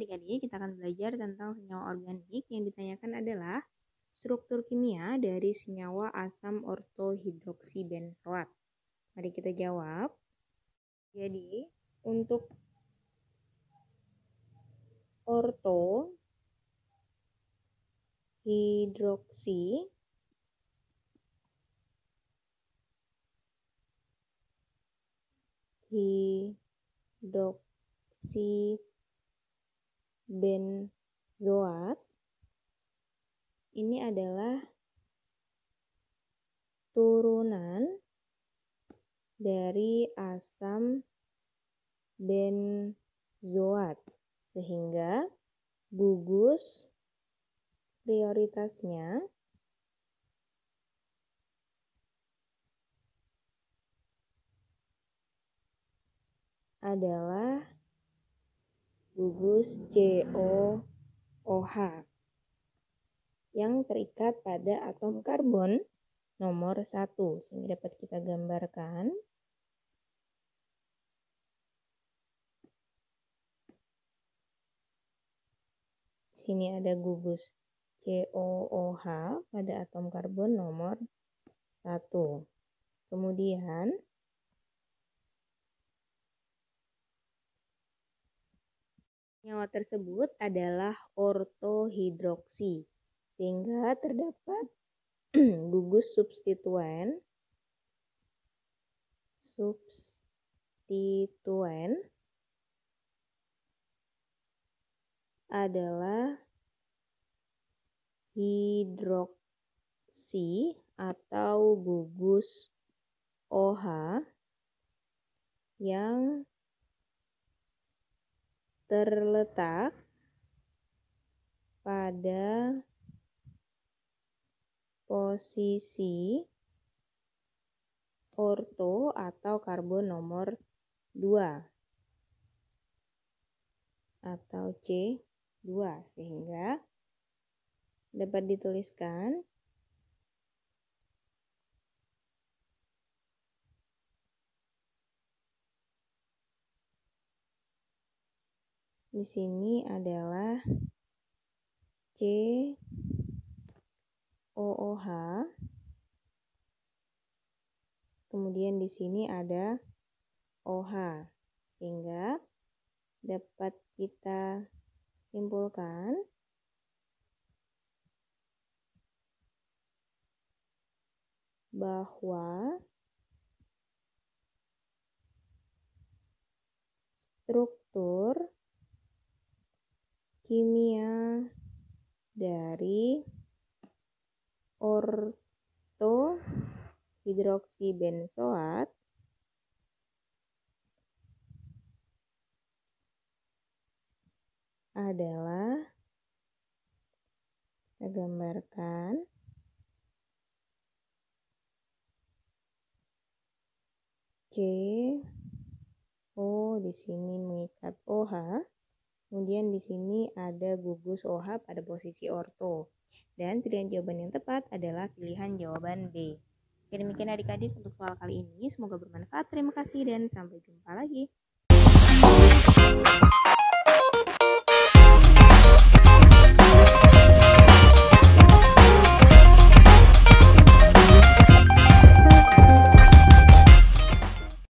adik-adik, kita akan belajar tentang senyawa organik. Yang ditanyakan adalah struktur kimia dari senyawa asam benzoat. Mari kita jawab. Jadi, untuk orto hidroksi hidroksi benzoat ini adalah turunan dari asam benzoat sehingga gugus prioritasnya adalah Agus COOH yang terikat pada atom karbon nomor 1 sehingga dapat kita gambarkan sini ada gugus COOH pada atom karbon nomor 1 kemudian Nyawa tersebut adalah ortohidroksi, sehingga terdapat gugus substituen substituen adalah hidroksi atau gugus OH yang terletak pada posisi orto atau karbon nomor 2 atau C2 sehingga dapat dituliskan di sini adalah C H Kemudian di sini ada OH. Sehingga dapat kita simpulkan bahwa struktur kimia dari orto hidroksibenzoat adalah kita gambarkan C O di sini mengikat OH Kemudian di sini ada gugus OH pada posisi orto. Dan pilihan jawaban yang tepat adalah pilihan jawaban B. Oke, demikian adik-adik untuk soal kali ini. Semoga bermanfaat. Terima kasih dan sampai jumpa lagi.